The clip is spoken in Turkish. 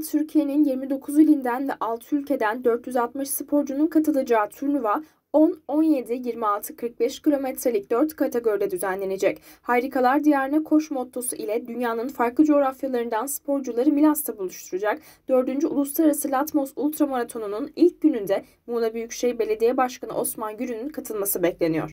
Türkiye'nin 29 ilinden ve 6 ülkeden 460 sporcunun katılacağı turnuva 10, 17, 26, 45 kilometrelik 4 kategoride düzenlenecek. Harikalar Diyarına Koş mottosu ile dünyanın farklı coğrafyalarından sporcuları Milas'ta buluşturacak. 4. Uluslararası Latmos Ultramaratonu'nun ilk gününde Muğla Büyükşehir Belediye Başkanı Osman Gürün'ün katılması bekleniyor.